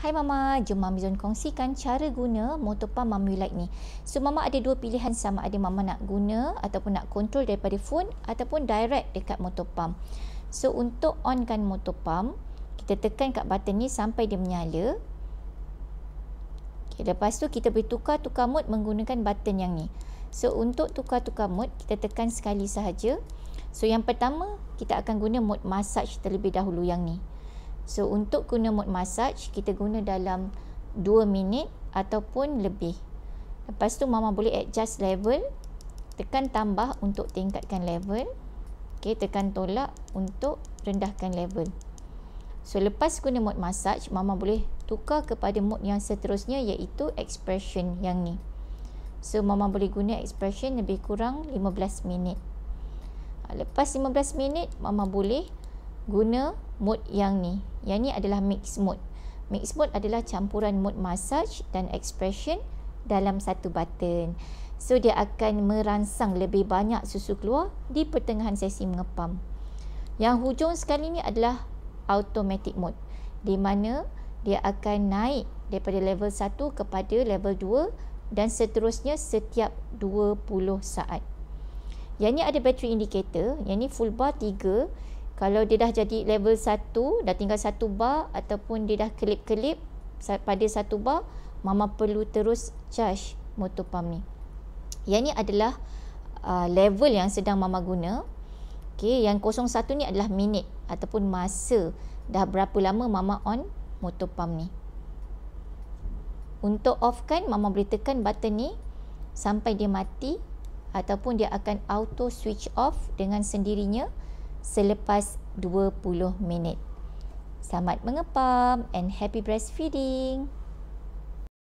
Hai Mama, jom Mami Zon kongsikan cara guna motor pump Mami Light ni. So Mama ada dua pilihan sama ada Mama nak guna ataupun nak kontrol daripada phone ataupun direct dekat motor pump. So untuk onkan motor pump, kita tekan kat button ni sampai dia menyala. Okay, lepas tu kita boleh tukar-tukar mode menggunakan button yang ni. So untuk tukar-tukar mode, kita tekan sekali sahaja. So yang pertama, kita akan guna mode massage terlebih dahulu yang ni. So untuk guna mode massage kita guna dalam 2 minit ataupun lebih. Lepas tu mama boleh adjust level. Tekan tambah untuk tingkatkan level. Okey, tekan tolak untuk rendahkan level. So lepas guna mode massage, mama boleh tukar kepada mode yang seterusnya iaitu expression yang ni. So mama boleh guna expression lebih kurang 15 minit. Lepas 15 minit, mama boleh guna mode yang ni. Yang ni adalah mix mode. Mix mode adalah campuran mode massage dan expression dalam satu button. So dia akan merangsang lebih banyak susu keluar di pertengahan sesi mengepam. Yang hujung sekali ni adalah automatic mode. Di mana dia akan naik daripada level 1 kepada level 2 dan seterusnya setiap 20 saat. Yang ni ada battery indicator, yang ni full bar kalau dia dah jadi level 1 dah tinggal 1 bar ataupun dia dah kelip-kelip pada 1 bar mama perlu terus charge motor pump ni yang ni adalah uh, level yang sedang mama guna okay, yang kosong satu ni adalah minit ataupun masa dah berapa lama mama on motor pump ni untuk offkan mama boleh tekan button ni sampai dia mati ataupun dia akan auto switch off dengan sendirinya selepas 20 minit. Selamat mengepam and happy breastfeeding.